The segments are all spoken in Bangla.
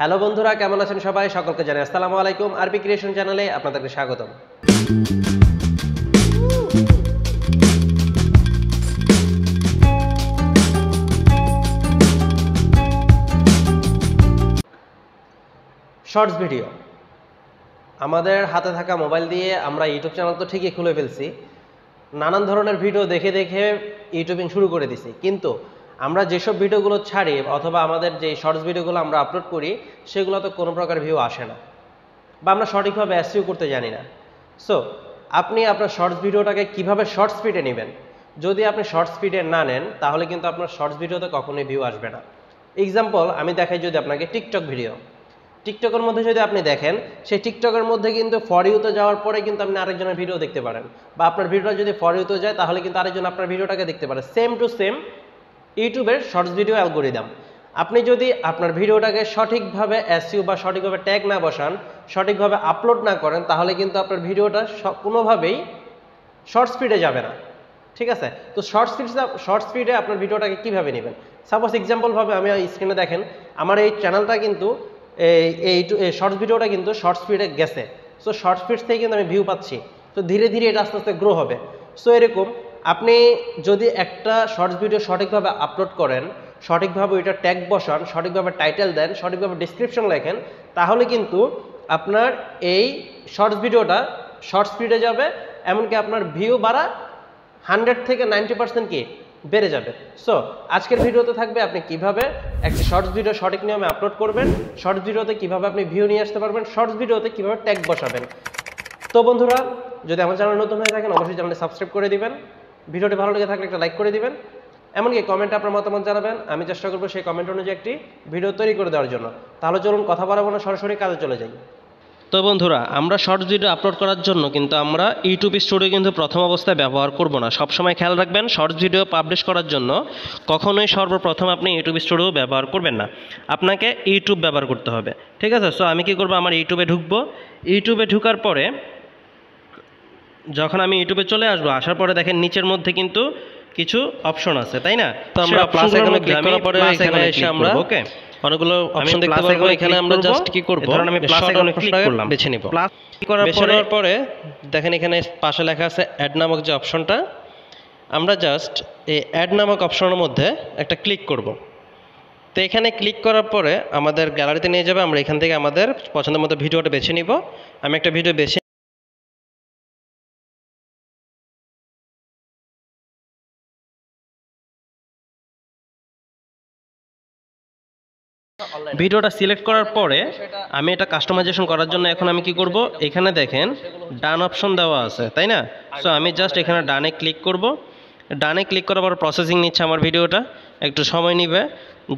হ্যালো বন্ধুরা কেমন আছেন সবাই সকলকে জানাই আসসালামু আলাইকুম আরবি ক্রিয়েশন চ্যানেলে আপনাদেরকে স্বাগতম শর্টস ভিডিও আমাদের হাতে থাকা মোবাইল দিয়ে আমরা ইউটিউব চ্যানেল তো ঠিকই খুলে ফেলছি নানান ধরনের ভিডিও দেখে দেখে ইউটিউবিং শুরু করে দিছি কিন্তু আমরা যেসব ভিডিওগুলো ছাড়ি অথবা আমাদের যে শর্টস ভিডিওগুলো আমরা আপলোড করি সেগুলো তো কোনো প্রকার ভিউ আসে না বা আমরা সঠিকভাবে অ্যাসিউ করতে জানি না সো আপনি আপনার শর্টস ভিডিওটাকে কিভাবে শর্ট স্পিডে নেবেন যদি আপনি শর্ট স্পিডে না নেন তাহলে কিন্তু আপনার শর্টস ভিডিওতে কখনোই ভিউ আসবে না এক্সাম্পল আমি দেখাই যদি আপনাকে টিকটক ভিডিও টিকটকের মধ্যে যদি আপনি দেখেন সেই টিকটকের মধ্যে কিন্তু ফরিউতে যাওয়ার পরে কিন্তু আপনি আরেকজনের ভিডিও দেখতে পারেন বা আপনার ভিডিওটা যদি ফরিউতে ইউতে যায় তাহলে কিন্তু আরেকজন আপনার ভিডিওটাকে দেখতে পারে সেম টু সেম ইউটিউবের শর্টস ভিডিও অ্যালগোরিদম আপনি যদি আপনার ভিডিওটাকে সঠিকভাবে এসইউ বা সঠিকভাবে ট্যাগ না বসান সঠিকভাবে আপলোড না করেন তাহলে কিন্তু আপনার ভিডিওটা কোনোভাবেই শর্ট স্পিডে যাবে না ঠিক আছে তো শর্ট স্পিড শর্ট স্পিডে আপনার ভিডিওটাকে কীভাবে নেবেন সাপোজ এক্সাম্পলভাবে আমি স্ক্রিনে দেখেন আমার এই চ্যানেলটা কিন্তু এই শর্টস ভিডিওটা কিন্তু শর্ট স্পিডে গেছে সো শর্ট স্পিড থেকে কিন্তু আমি ভিউ পাচ্ছি তো ধীরে ধীরে এটা আস্তে আস্তে গ্রো হবে সো এরকম আপনি যদি একটা শর্টস ভিডিও সঠিকভাবে আপলোড করেন সঠিকভাবে ওইটা ট্যাগ বসান সঠিকভাবে টাইটেল দেন সঠিকভাবে ডিসক্রিপশন লেখেন তাহলে কিন্তু আপনার এই শর্টস ভিডিওটা শর্টস স্পিডে যাবে এমনকি আপনার ভিউ বাড়া হান্ড্রেড থেকে নাইনটি পার্সেন্ট কি বেড়ে যাবে সো আজকের ভিডিওতে থাকবে আপনি কিভাবে একটি শর্টস ভিডিও সঠিক নিয়মে আপলোড করবেন শর্টস ভিডিওতে কিভাবে আপনি ভিউ নিয়ে আসতে পারবেন শর্টস ভিডিওতে কিভাবে ট্যাগ বসাবেন তো বন্ধুরা যদি আমার চ্যানেল নতুন হয়ে থাকেন অবশ্যই চ্যানেলটি সাবস্ক্রাইব করে দিবেন ভিডিওটি ভালো লেগে থাকলে একটা লাইক করে দিবেন এমনকি কমেন্টে আপনার মতামত জানাবেন আমি চেষ্টা করবো সেই কমেন্ট অনুযায়ী একটি ভিডিও তৈরি করে দেওয়ার জন্য তাহলে চলুন কথা বলা না সরাসরি কাজে চলে যাই তো বন্ধুরা আমরা শর্টস ভিডিও আপলোড করার জন্য কিন্তু আমরা ইউটিউব স্টুডিও কিন্তু প্রথম অবস্থায় ব্যবহার করব না সবসময় খেয়াল রাখবেন শর্টস ভিডিও পাবলিশ করার জন্য কখনোই সর্বপ্রথম আপনি ইউটিউব স্টুডিও ব্যবহার করবেন না আপনাকে ইউটিউব ব্যবহার করতে হবে ঠিক আছে সো আমি কি করব আমার ইউটিউবে ঢুকবো ইউটিউবে ঢুকার পরে যখন আমি ইউটিউবে চলে আসবো আসার পরে দেখেন নিচের মধ্যে কিন্তু কিছু অপশন আছে তাই না তো আমরা প্লাস এখানে ক্লিক করার পরে এখানে এসে আমরা ওকে অনেকগুলো অপশন দেখতে পাবো এখানে আমরা জাস্ট কি করব ধরুন আমি প্লাস এখানে ক্লিক করলাম বেছে নিব প্লাস ক্লিক করার পরে পরে দেখেন এখানে পাশে লেখা আছে অ্যাড নামক যে অপশনটা আমরা জাস্ট এই অ্যাড নামক অপশনের মধ্যে একটা ক্লিক করব তো এখানে ক্লিক করার পরে আমাদের গ্যালারিতে নিয়ে যাবে আমরা এখান থেকে আমাদের পছন্দ মতো ভিডিওটা বেছে নিব আমি একটা ভিডিও বেছে ভিডিওটা সিলেক্ট করার পরে আমি এটা কাস্টমাইজেশন করার জন্য এখন আমি কি করব এখানে দেখেন ডান অপশন দেওয়া আছে তাই না সো আমি জাস্ট এখানে ডানে ক্লিক করব ডানে ক্লিক করার পর প্রসেসিং নিচ্ছে আমার ভিডিওটা একটু সময় নিবে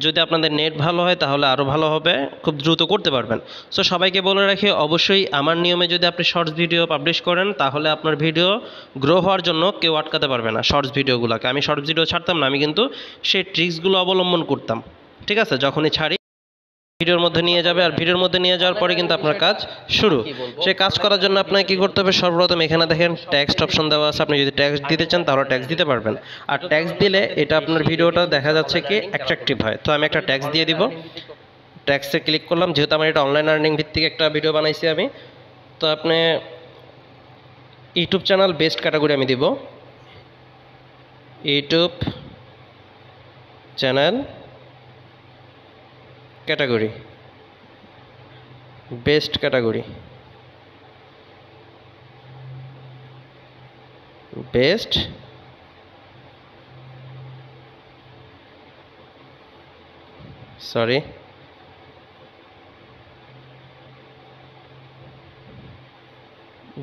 যদি আপনাদের নেট ভালো হয় তাহলে আরও ভালো হবে খুব দ্রুত করতে পারবেন সো সবাইকে বলে রাখি অবশ্যই আমার নিয়মে যদি আপনি শর্টস ভিডিও পাবলিশ করেন তাহলে আপনার ভিডিও গ্রো হওয়ার জন্য কেউ আটকাতে পারবে না শর্টস ভিডিওগুলোকে আমি শর্টস ভিডিও ছাড়তাম না আমি কিন্তু সেই ট্রিক্সগুলো অবলম্বন করতাম ঠিক আছে যখনই ছাড়ি ভিডিওর মধ্যে নিয়ে যাবে আর ভিডিওর মধ্যে নিয়ে যাওয়ার পরে কিন্তু আপনার কাজ শুরু সে কাজ করার জন্য আপনাকে কি করতে হবে সর্বপ্রথম এখানে দেখেন ট্যাক্সট অপশন দেওয়া আছে আপনি যদি ট্যাক্স দিতে চান তাহলে ট্যাক্স দিতে পারবেন আর ট্যাক্স দিলে এটা আপনার ভিডিওটা দেখা যাচ্ছে কি অ্যাট্রাকটিভ হয় তো আমি একটা ট্যাক্স দিয়ে দিব ট্যাক্সে ক্লিক করলাম যেহেতু আমার এটা অনলাইন আর্নিং ভিত্তিক একটা ভিডিও বানাইছি আমি তো আপনি ইউটিউব চ্যানেল বেস্ট ক্যাটাগরি আমি দিব YouTube channel category best category best sorry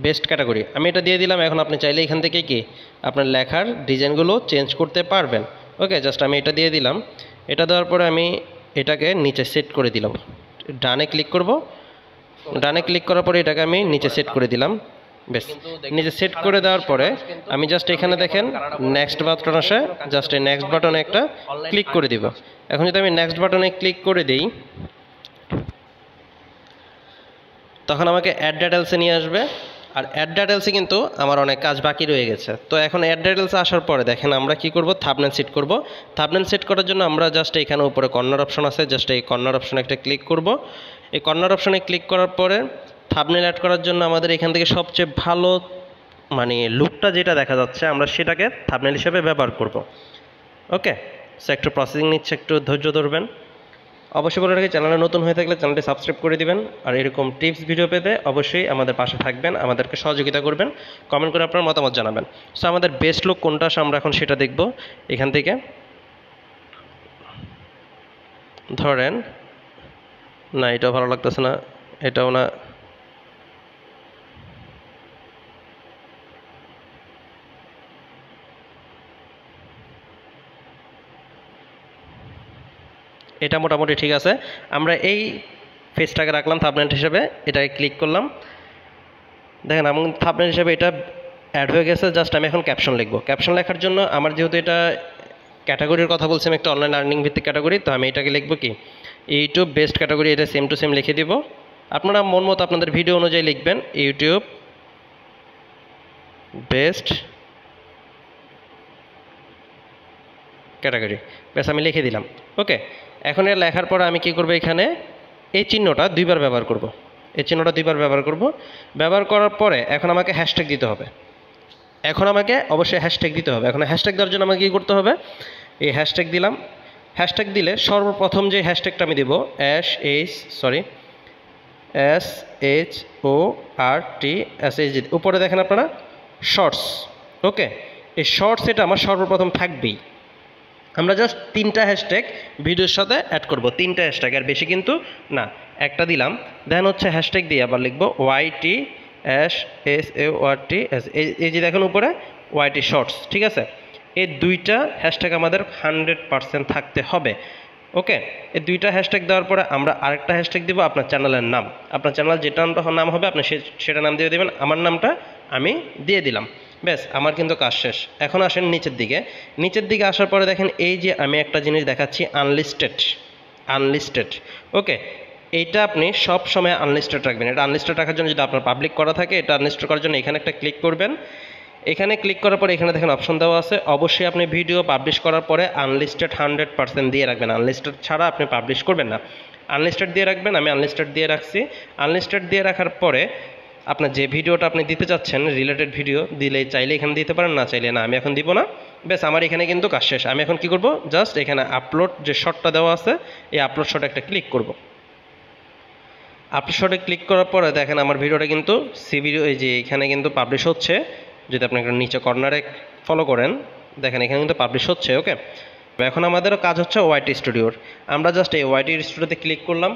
best category আমি এটা দিয়ে দিলাম এখন আপনি চাইলে এখান থেকে কি আপনার লেখার ডিজাইনগুলো চেঞ্জ করতে পারবেন ওকে জাস্ট আমি এটা দিয়ে দিলাম এটা দেওয়ার পরে আমি এটাকে নিচে সেট করে দিলাম ডানে ক্লিক করব ডানে ক্লিক করার পরে এটাকে আমি নিচে সেট করে দিলাম বেশ নিচে সেট করে দেওয়ার পরে আমি জাস্ট এখানে দেখেন নেক্সট বাটন আসে জাস্ট এই নেক্সট বাটনে একটা ক্লিক করে দিব এখন যদি আমি নেক্সট বাটনে ক্লিক করে দিই তখন আমাকে অ্যাড ডাটেলসে নিয়ে আসবে আর অ্যাড কিন্তু আমার অনেক কাজ বাকি রয়ে গেছে তো এখন অ্যাড আসার পরে দেখেন আমরা কি করব থাবনেল সেট করব থাবনেল সেট করার জন্য আমরা জাস্ট এখানে উপরে কর্নার অপশন আছে জাস্ট এই কর্নার অপশনে একটা ক্লিক করব এই কর্নার অপশনে ক্লিক করার পরে থাবনেল অ্যাড করার জন্য আমাদের এখান থেকে সবচেয়ে ভালো মানে লুকটা যেটা দেখা যাচ্ছে আমরা সেটাকে থাবনেল হিসেবে ব্যবহার করব ওকে সো একটু প্রসেসিং নিচ্ছে একটু ধৈর্য ধরবেন অবশ্যই বলে রাখি চ্যানেলে নতুন হয়ে থাকলে চ্যানেলটি সাবস্ক্রাইব করে দিবেন আর এরকম টিপস ভিডিও পেতে অবশ্যই আমাদের পাশে থাকবেন আমাদেরকে সহযোগিতা করবেন কমেন্ট করে আপনার মতামত জানাবেন সো আমাদের বেস্ট লুক কোনটা আমরা এখন সেটা দেখব এখান থেকে ধরেন না এটাও ভালো লাগতেছে না এটাও না এটা মোটামুটি ঠিক আছে আমরা এই ফেসটাকে রাখলাম থাপনেট হিসেবে এটাকে ক্লিক করলাম দেখেন আমি থাপনেট হিসেবে এটা অ্যাড হয়ে গেছে জাস্ট আমি এখন ক্যাপশন লিখবো ক্যাপশন লেখার জন্য আমার যেহেতু এটা ক্যাটাগরির কথা বলছি আমি একটা অনলাইন লার্নিং ভিত্তিক ক্যাটাগরি তো আমি এটাকে লিখবো কি ইউটিউব বেস্ট ক্যাটাগরি এটা সেম টু সেম লিখে দিব আপনারা মন মতো আপনাদের ভিডিও অনুযায়ী লিখবেন ইউটিউব বেস্ট ক্যাটাগরি ব্যাস আমি লিখে দিলাম ওকে এখন এর লেখার পর আমি কি করব এখানে এই চিহ্নটা দুইবার ব্যবহার করব। এই চিহ্নটা দুইবার ব্যবহার করব ব্যবহার করার পরে এখন আমাকে হ্যাশট্যাগ দিতে হবে এখন আমাকে অবশ্যই হ্যাশট্যাগ দিতে হবে এখন হ্যাশট্যাগ দেওয়ার জন্য আমাকে কী করতে হবে এই হ্যাশট্যাগ দিলাম হ্যাশট্যাগ দিলে সর্বপ্রথম যে হ্যাশট্যাগটা আমি দেব hash H sorry S H O R T S H উপরে দেখেন আপনারা শর্টস ওকে এই শর্টস এটা আমার সর্বপ্রথম থাকবেই আমরা জাস্ট তিনটা হ্যাশট্যাগ ভিডিওর সাথে অ্যাড করব তিনটা হ্যাশট্যাগ আর বেশি কিন্তু না একটা দিলাম দেন হচ্ছে হ্যাশট্যাগ দিয়ে আবার লিখবো ওয়াইটি অ্যাশ এস এ ওয়ারটি এস এই যে দেখেন উপরে ওয়াইটি শর্টস ঠিক আছে এই দুইটা হ্যাশট্যাগ আমাদের হান্ড্রেড পারসেন্ট থাকতে হবে ওকে এই দুইটা হ্যাশট্যাগ দেওয়ার পরে আমরা আরেকটা হ্যাশট্যাগ দিব আপনার চ্যানেলের নাম আপনার চ্যানেল যেটা নাম হবে আপনি সেটা নাম দিয়ে দেবেন আমার নামটা আমি দিয়ে দিলাম ব্যাস আমার কিন্তু কাজ শেষ এখন আসেন নিচের দিকে নিচের দিকে আসার পরে দেখেন এই যে আমি একটা জিনিস দেখাচ্ছি আনলিস্টেড আনলিস্টেড ওকে এইটা আপনি সব সময় আনলিস্টেড রাখবেন এটা আনলিস্টেড রাখার জন্য যদি আপনার পাবলিক করা থাকে এটা আনলিস্টেড করার জন্য এখানে একটা ক্লিক করবেন এখানে ক্লিক করার পরে এখানে দেখেন অপশন দেওয়া আছে অবশ্যই আপনি ভিডিও পাবলিশ করার পরে আনলিস্টেড হান্ড্রেড পার্সেন্ট দিয়ে রাখবেন আনলিস্টেড ছাড়া আপনি পাবলিশ করবেন না আনলিস্টেড দিয়ে রাখবেন আমি আনলিস্টেড দিয়ে রাখছি আনলিস্টেড দিয়ে রাখার পরে আপনার যে ভিডিওটা আপনি দিতে চাচ্ছেন রিলেটেড ভিডিও দিলে চাইলে এখানে দিতে পারেন না চাইলে না আমি এখন দিব না ব্যাস আমার এখানে কিন্তু কাজ শেষ আমি এখন কি করব জাস্ট এখানে আপলোড যে শটটা দেওয়া আছে এই আপলোড শট একটা ক্লিক করব আপলোড শটে ক্লিক করার পরে দেখেন আমার ভিডিওটা কিন্তু সি এই যে এখানে কিন্তু পাবলিশ হচ্ছে যদি আপনি একটা নিচে কর্নারে ফলো করেন দেখেন এখানে কিন্তু পাবলিশ হচ্ছে ওকে এখন আমাদেরও কাজ হচ্ছে ওয়াইটি স্টুডিওর আমরা জাস্ট এই ওয়াইটি স্টুডিওতে ক্লিক করলাম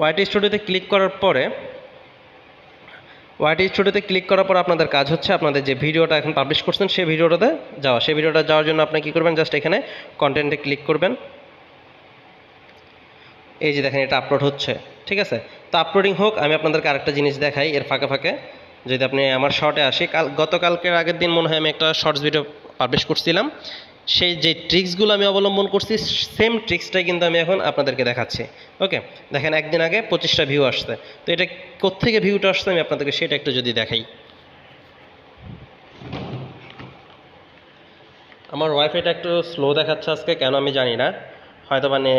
ওয়াইটি স্টুডিওতে ক্লিক করার পরে ওয়াইটি স্টুডিওতে ক্লিক করার পর আপনাদের কাজ হচ্ছে আপনাদের যে ভিডিওটা এখন পাবলিশ করছেন সেই ভিডিওটাতে যাওয়া সেই ভিডিওটা যাওয়ার জন্য আপনি কী করবেন জাস্ট এখানে কন্টেন্টে ক্লিক করবেন এই যে দেখেন এটা আপলোড হচ্ছে ঠিক আছে তো আপলোডিং হোক আমি আপনাদেরকে আরেকটা জিনিস দেখাই এর ফাঁকে ফাঁকে যদি আপনি আমার শর্টে আসি কাল গতকালকের আগের দিন মনে হয় আমি একটা শর্টস ভিডিও পাবলিশ করছিলাম সেই যে ট্রিক্সগুলো আমি অবলম্বন করছি সেম ট্রিক্সটাই কিন্তু আমি এখন আপনাদেরকে দেখাচ্ছি ওকে দেখেন একদিন আগে পঁচিশটা ভিউ আসছে তো এটা কোথেকে ভিউটা আসছে আমি আপনাদেরকে সেটা একটু যদি দেখাই আমার ওয়াইফাইটা একটু স্লো দেখাচ্ছে আজকে কেন আমি জানি না হয়তো মানে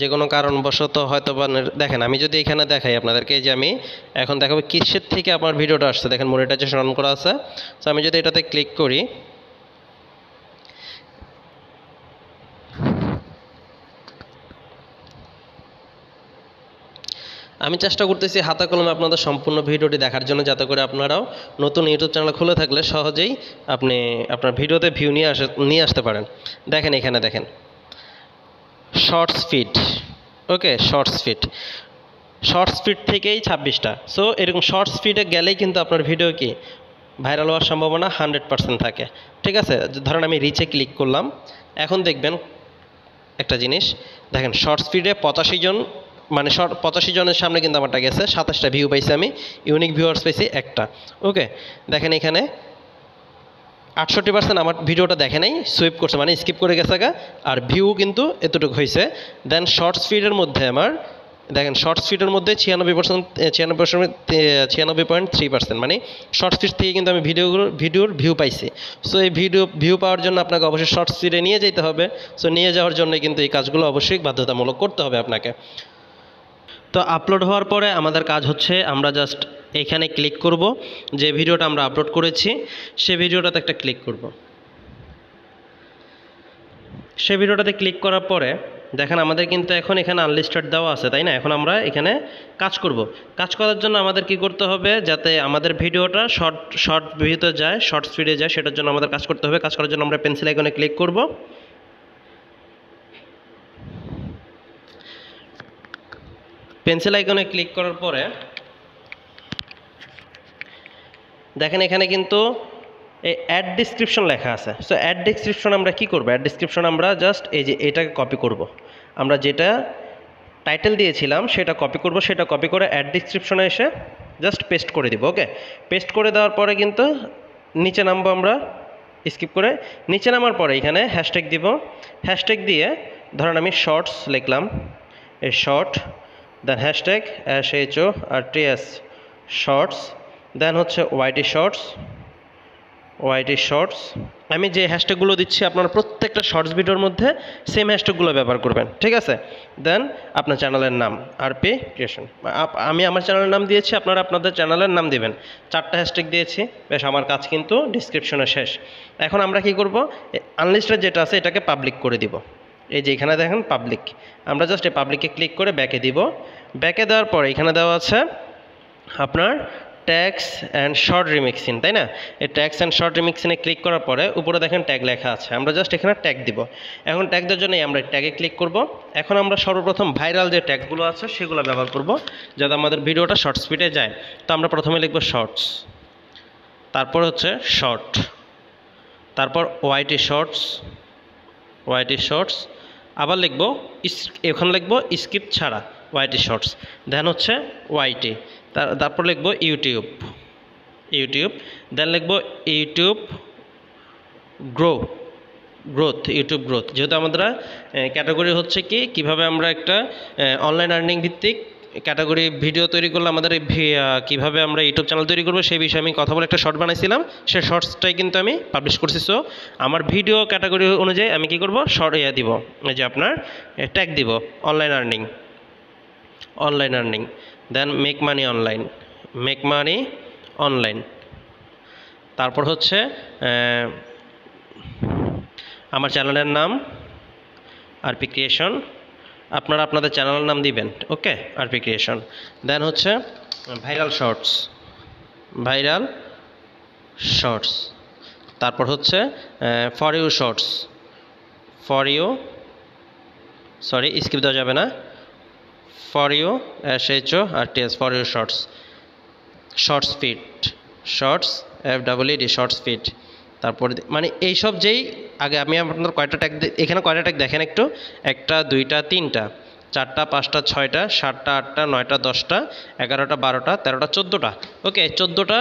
যে কোনো কারণবশত হয়তো বা দেখেন আমি যদি এখানে দেখাই আপনাদেরকে যে আমি এখন দেখাবো কিসের থেকে আমার ভিডিওটা আসছে দেখেন মনিটাইজেশন অন করা আছে তো আমি যদি এটাতে ক্লিক করি আমি চেষ্টা করতেছি হাতা কলমে আপনাদের সম্পূর্ণ ভিডিওটি দেখার জন্য যাতে করে আপনারাও নতুন ইউটিউব চ্যানেল খুলে থাকলে সহজেই আপনি আপনার ভিডিওতে ভিউ নিয়ে আসে নিয়ে আসতে পারেন দেখেন এখানে দেখেন shorts feed okay shorts feed shorts feed থেকেই ছাব্বিশটা সো এরকম শর্টস ফিটে গেলেই কিন্তু আপনার ভিডিও কি ভাইরাল হওয়ার সম্ভাবনা হান্ড্রেড পার্সেন্ট থাকে ঠিক আছে ধরেন আমি রিচে ক্লিক করলাম এখন দেখবেন একটা জিনিস দেখেন শর্টস ফিডে পঁচাশি জন মানে শর্ট পঁচাশি জনের সামনে কিন্তু আমারটা গেছে সাতাশটা ভিউ পাইছি আমি ইউনিক ভিউয়ার্স পাইছি একটা ওকে দেখেন এখানে আটষট্টি পার্সেন্ট আমার ভিডিওটা দেখে নাই সুইপ করছে মানে স্কিপ করে গেছে গা আর ভিউ কিন্তু এতটুকু হয়েছে দেন শর্টস ফিডের মধ্যে আমার দেখেন শর্টস ফিডের মধ্যে ছিয়ানব্বই পার্সেন্ট ছিয়ানব্বই ছিয়ানব্বই পয়েন্ট থ্রি পার্সেন্ট মানে শর্টস ফিড থেকে কিন্তু আমি ভিডিওগুলো ভিডিওর ভিউ পাইছি সো এই ভিডিও ভিউ পাওয়ার জন্য আপনাকে অবশ্যই শর্টস ফিডে নিয়ে যেতে হবে সো নিয়ে যাওয়ার জন্য কিন্তু এই কাজগুলো অবশ্যই বাধ্যতামূলক করতে হবে আপনাকে তো আপলোড হওয়ার পরে আমাদের কাজ হচ্ছে আমরা জাস্ট এখানে ক্লিক করব যে ভিডিওটা আমরা আপলোড করেছি সে ভিডিওটাতে একটা ক্লিক করব সে ভিডিওটাতে ক্লিক করার পরে দেখেন আমাদের কিন্তু এখন এখানে আনলিস্টেড দেওয়া আছে তাই না এখন আমরা এখানে কাজ করব কাজ করার জন্য আমাদের কি করতে হবে যাতে আমাদের ভিডিওটা শর্ট শর্ট ভিডিওতে যায় শর্ট স্পিডে যায় সেটার জন্য আমাদের কাজ করতে হবে কাজ করার জন্য আমরা পেন্সিল আইকনে ক্লিক করব পেন্সিল আইকনে ক্লিক করার পরে দেখেন এখানে কিন্তু এই অ্যাড ডিসক্রিপশন লেখা আছে সো অ্যাড ডিসক্রিপশন আমরা কি করব অ্যাড ডিসক্রিপশন আমরা জাস্ট এই যে এটাকে কপি করব আমরা যেটা টাইটেল দিয়েছিলাম সেটা কপি করব সেটা কপি করে অ্যাড ডিসক্রিপশনে এসে জাস্ট পেস্ট করে দিব ওকে পেস্ট করে দেওয়ার পরে কিন্তু নিচে নামবো আমরা স্কিপ করে নিচে নামার পরে এখানে হ্যাশট্যাগ দিব হ্যাশট্যাগ দিয়ে ধরেন আমি শর্টস লিখলাম এই short then hashtag S H O R T S shorts then হচ্ছে ওয়াইটি শর্টস ওয়াইটি শর্টস আমি যে হ্যাশট্যাগুলো দিচ্ছি আপনার প্রত্যেকটা শর্টস ভিডিওর মধ্যে সেম হ্যাশট্যাগুলো ব্যবহার করবেন ঠিক আছে দেন আপনার চ্যানেলের নাম আর পি ক্রিয়েশন আমি আমার চ্যানেলের নাম দিয়েছি আপনারা আপনাদের চ্যানেলের নাম দিবেন চারটা হ্যাশট্যাগ দিয়েছি বেশ আমার কাজ কিন্তু ডিসক্রিপশনে শেষ এখন আমরা কি করব আনলিস্টেড যেটা আছে এটাকে পাবলিক করে দিব এই যে এখানে দেখেন পাবলিক আমরা জাস্ট এই পাবলিকে ক্লিক করে ব্যাকে দিব ব্যাকে দেওয়ার পরে এখানে দেওয়া আছে আপনার ট্যাক্স অ্যান্ড শর্ট রিমিক্সিন তাই না এই ট্যাক্স অ্যান্ড শর্ট রিমিক্সিনে ক্লিক করার পরে উপরে দেখেন ট্যাগ লেখা আছে আমরা জাস্ট এখানে ট্যাগ দিব এখন ট্যাগ দেওয়ার জন্যই আমরা ট্যাগে ক্লিক করব এখন আমরা সর্বপ্রথম ভাইরাল যে ট্যাগগুলো আছে সেগুলো ব্যবহার করব যাতে আমাদের ভিডিওটা শর্ট স্পিডে যায় তো আমরা প্রথমে লিখব শর্টস তারপর হচ্ছে শর্ট তারপর ওয়াইটি শর্টস ওয়াইটি শর্টস আবার লিখব এখানে লিখব স্ক্রিপ্ট ছাড়া ওয়াইটি শর্টস দেন হচ্ছে ওয়াইটি তারপর লিখব ইউটিউব ইউটিউব দেন লিখব YouTube grow growth YouTube growth যেহেতু আমাদের ক্যাটাগরি হচ্ছে কি কিভাবে আমরা একটা অনলাইন আর্নিং ভিত্তিক ক্যাটাগরি ভিডিও তৈরি করলে আমাদের কিভাবে আমরা ইউটিউব চ্যানেল তৈরি করবো সেই বিষয়ে আমি কথা বলে একটা শর্ট বানাইছিলাম সেই শর্টসটাই কিন্তু আমি পাবলিশ করছি সো আমার ভিডিও ক্যাটাগরি অনুযায়ী আমি কি করব শর্ট ইয়ে দিব যে আপনার ট্যাগ দিব online earning online earning then make money online make money online তারপর হচ্ছে আমার চ্যানেলের নাম আর পি ক্রিয়েশন আপনারা আপনাদের চ্যানেলের নাম দিবেন ওকে আরপি ক্রিয়েশন দেন হচ্ছে ভাইরাল শর্টস ভাইরাল শর্টস তারপর হচ্ছে for you shorts for you sorry skip দেওয়া যাবে না for you S H O R T S for you shorts shorts feed shorts F double ED shorts feed তারপরে মানে এইসব যেই আগে আমি আপনার কয়টা ট্যাগ এখানে কয়টা ট্যাগ দেখেন একটু একটা দুইটা তিনটা চারটা পাঁচটা ছয়টা সাতটা আটটা নয়টা দশটা এগারোটা বারোটা তেরোটা চোদ্দোটা ওকে চোদ্দোটা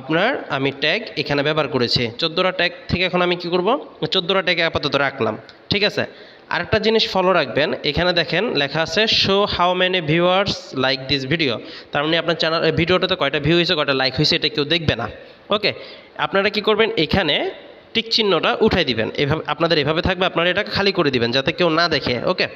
আপনার আমি ট্যাগ এখানে ব্যবহার করেছি চোদ্দোটা ট্যাগ থেকে এখন আমি কি করব চোদ্দোটা ট্যাগে আপাতত রাখলাম ঠিক আছে আরেকটা জিনিস ফলো রাখবেন এখানে দেখেন লেখা আছে show how many viewers like this video তার মানে আপনার চ্যানেল ভিডিওটাতে কয়টা ভিউ হয়েছে কয়টা লাইক হয়েছে এটা কেউ দেখবে না ওকে আপনারা কি করবেন এখানে টিক চিহ্নটা উঠাই দিবেন এভাবে আপনাদের এভাবে থাকবে আপনারা এটাকে খালি করে দিবেন যাতে কেউ না দেখে ওকে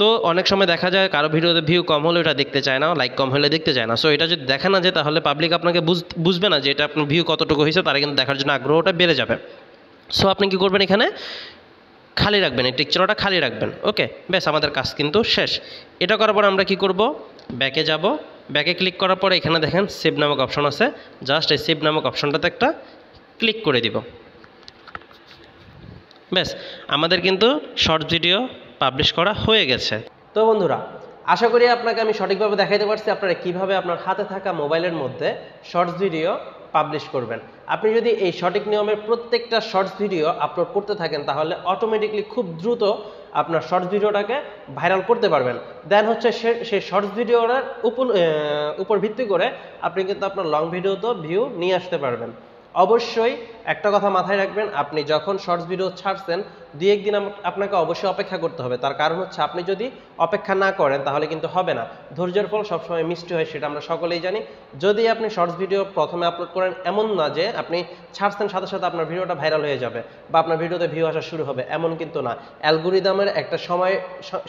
তো অনেক সময় দেখা যায় কারো ভিডিওতে ভিউ কম হলে এটা দেখতে চায় না লাইক কম হলে দেখতে চায় না সো এটা যদি দেখা না যায় তাহলে পাবলিক আপনাকে বুঝবে না যে এটা আপনার ভিউ কতটুকু হয়েছে তারা কিন্তু দেখার জন্য আগ্রহটা বেড়ে যাবে সো আপনি কী করবেন এখানে খালি রাখবেন এই টিকচারটা খালি রাখবেন ওকে ব্যাস আমাদের কাজ কিন্তু শেষ এটা করার পর আমরা কি করব ব্যাকে যাব ব্যাকে ক্লিক করার পর এখানে দেখেন সেভ নামক অপশন আছে জাস্ট এই সেভ নামক অপশনটাতে একটা ক্লিক করে দিব ব্যাস আমাদের কিন্তু শর্ট ভিডিও পাবলিশ করা হয়ে গেছে তো বন্ধুরা আশা করি আপনাকে আমি সঠিকভাবে দেখাইতে পারছি আপনারা কিভাবে আপনার হাতে থাকা মোবাইলের মধ্যে শর্টস ভিডিও পাবলিশ করবেন আপনি যদি এই সঠিক নিয়মের প্রত্যেকটা শর্টস ভিডিও আপলোড করতে থাকেন তাহলে অটোমেটিকলি খুব দ্রুত আপনার শর্টস ভিডিওটাকে ভাইরাল করতে পারবেন দেন হচ্ছে সে সেই শর্টস ভিডিওটার উপর উপর ভিত্তি করে আপনি কিন্তু আপনার লং ভিডিও তো ভিউ নিয়ে আসতে পারবেন অবশ্যই একটা কথা মাথায় রাখবেন আপনি যখন শর্টস ভিডিও ছাড়ছেন দুই একদিন আপনাকে অবশ্যই অপেক্ষা করতে হবে তার কারণ হচ্ছে আপনি যদি অপেক্ষা না করেন তাহলে কিন্তু হবে না ধৈর্যের ফল সবসময় মিষ্টি হয় সেটা আমরা সকলেই জানি যদি আপনি শর্টস ভিডিও প্রথমে আপলোড করেন এমন না যে আপনি ছাড়ছেন সাথে সাথে আপনার ভিডিওটা ভাইরাল হয়ে যাবে বা আপনার ভিডিওতে ভিউ আসা শুরু হবে এমন কিন্তু না অ্যালগোরিদামের একটা সময়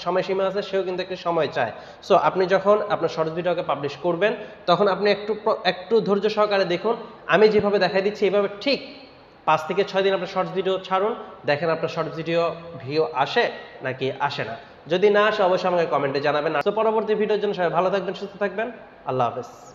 সময়সীমা আছে সেও কিন্তু একটি সময় চায় সো আপনি যখন আপনার শর্টস ভিডিওকে পাবলিশ করবেন তখন আপনি একটু একটু ধৈর্য সহকারে দেখুন আমি যেভাবে দেখাই দিচ্ছি এইভাবে ঠিক পাঁচ থেকে ছয় দিন আপনার শর্টস ভিডিও ছাড়ুন দেখেন আপনার শর্টস ভিডিও ভিও আসে নাকি আসে না যদি না আসে অবশ্যই আমাকে কমেন্টে জানাবেন তো পরবর্তী ভিডিওর জন্য সবাই ভালো থাকবেন সুস্থ থাকবেন আল্লাহ হাফেজ